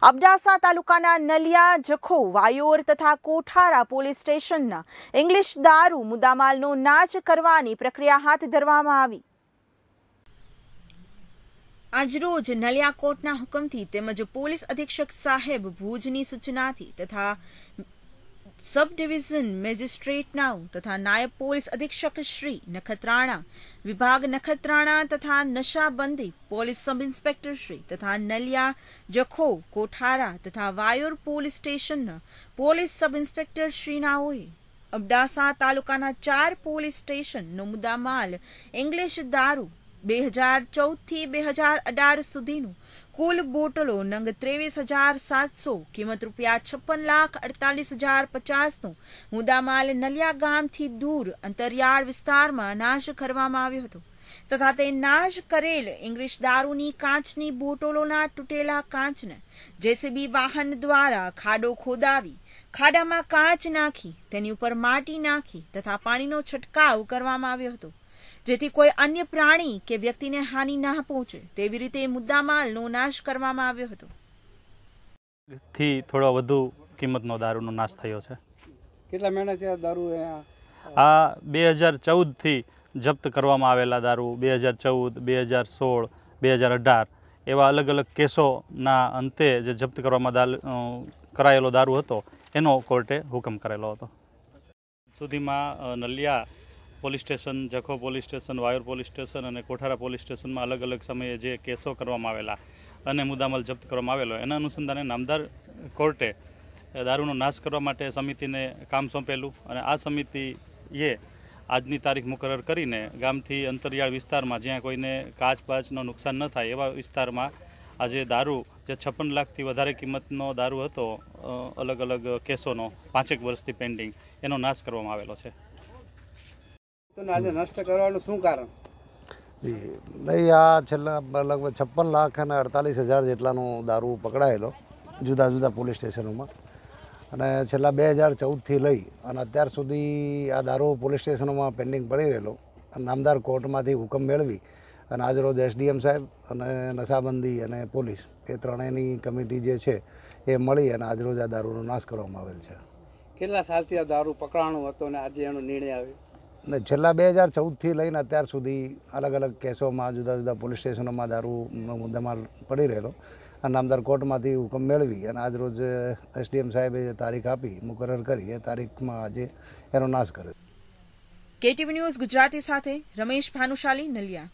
અબડાસા તાલુકાના નલિયા જખો વાયોર તથા કોઠારા પોલીસ સ્ટેશનના ઇંગ્લિશ દારૂ મુદ્દામાલનો નાશ કરવાની પ્રક્રિયા હાથ ધરવામાં આવી આજરોજ નલિયા કોર્ટના હુકમથી તેમજ પોલીસ અધિક્ષક સાહેબ ભુજની સૂચનાથી તથા સબ ડિવિઝન મેજિસ્ટ્રેટના તથા નાયબ પોલીસ અધિક્ષક શ્રી નખત્રાણા વિભાગ નખત્રાણા તથા નશાબંધી પોલીસ સબ ઇન્સ્પેક્ટર શ્રી તથા નલિયા જખો કોઠારા તથા વાયોર પોલીસ સ્ટેશનના પોલીસ સબ ઇન્સ્પેક્ટર શ્રીનાઓએ અબડાસા તાલુકાના ચાર પોલીસ સ્ટેશન સ્ટેશનનો મુદ્દામાલ ઇંગ્લિશ દારૂ બે હજાર ચૌદથી બે હજાર અઢાર સુધીનું કુલ બોટલો નંગ ત્રેવીસ હજાર સાતસો કિંમત રૂપિયા છપ્પન લાખ અડતાલીસ હજાર પચાસનો મુદ્દામાલ નલિયા ગામથી દૂર અંતરિયાળ વિસ્તારમાં નાશ કરવામાં આવ્યો હતો તથા તે નાશ કરેલ ઇંગ્લિશ દારૂની કાચની બોટલોના તૂટેલા કાચને જેસીબી વાહન દ્વારા ખાડો ખોદાવી ખાડામાં કાચ નાખી તેની ઉપર માટી નાખી તથા પાણીનો છંટકાવ કરવામાં આવ્યો હતો જેથી કોઈ અન્ય પ્રાણી કે વ્યક્તિને હાનિ ના પહોંચે તેવી રીતે મુદ્દામાલનો નાશ કરવામાં આવ્યો હતો થી થોડો વધુ કિંમતનો દારૂનો નાશ થયો છે કેટલા મહિના ત્યાં દારૂ આ બે હજાર ચૌદથી જપ્ત કરવામાં આવેલા દારૂ બે હજાર ચૌદ બે હજાર સોળ બે હજાર અઢાર એવા અલગ અલગ કેસોના અંતે જે જપ્ત કરવામાં કરાયેલો દારૂ હતો એનો કોર્ટે હુકમ કરેલો હતો સુધીમાં Naliya police station Jakhau police station Vayor police station અને કોઠારા પોલીસ સ્ટેશનમાં અલગ અલગ સમયે જે કેસો કરવામાં આવેલા અને મુદ્દામાલ જપ્ત કરવામાં આવેલો એના અનુસંધાને નામદાર કોર્ટે દારૂનો નાશ કરવા માટે સમિતિને કામ સોંપેલું અને આ સમિતિએ આજની તારીખ મુકરર કરીને ગામથી અંતરિયાળ વિસ્તારમાં જ્યાં કોઈને કાચ પાચનો નુકસાન ન થાય એવા વિસ્તારમાં આજે દારૂ જે છપ્પન લાખથી વધારે કિંમતનો દારૂ હતો અલગ અલગ કેસોનો પાંચેક વર્ષથી પેન્ડિંગ એનો નાશ કરવામાં આવેલો છે આજે નષ્ટ કરવાનું શું કારણ નહીં આ છેલ્લા લગભગ છપ્પન લાખ અને અડતાલીસ હજાર જેટલાનું દારૂ પકડાયેલો જુદા જુદા પોલીસ સ્ટેશનોમાં અને છેલ્લા બે હજાર ચૌદથી લઈ અને અત્યાર સુધી આ દારૂ પોલીસ સ્ટેશનોમાં પેન્ડિંગ પડી રહેલો અને નામદાર કોર્ટમાંથી હુકમ મેળવી અને આજરોજ એસડીએમ સાહેબ અને નશાબંધી અને પોલીસ એ ત્રણેયની કમિટી જે છે એ મળી અને આજરોજ આ દારૂનો નાશ કરવામાં આવેલ છે કેટલા સાલથી આ દારૂ પકડાણું હતો અને આજે એનો નિર્ણય આવ્યો ને છેલ્લા બે હજાર ચૌદથી લઈને અત્યાર સુધી અલગ અલગ કેસોમાં જુદા જુદા પોલીસ સ્ટેશનોમાં દારૂનો મુદ્દામાલ પડી રહેલો અને નામદાર કોર્ટમાંથી હુકમ મેળવી અને આજ રોજ એસડીએમ સાહેબે જે તારીખ આપી મુકરર કરી એ તારીખમાં આજે એનો નાશ કર્યો કેટીવી ન્યૂઝ ગુજરાતી સાથે રમેશ ભાનુશાલી નલિયા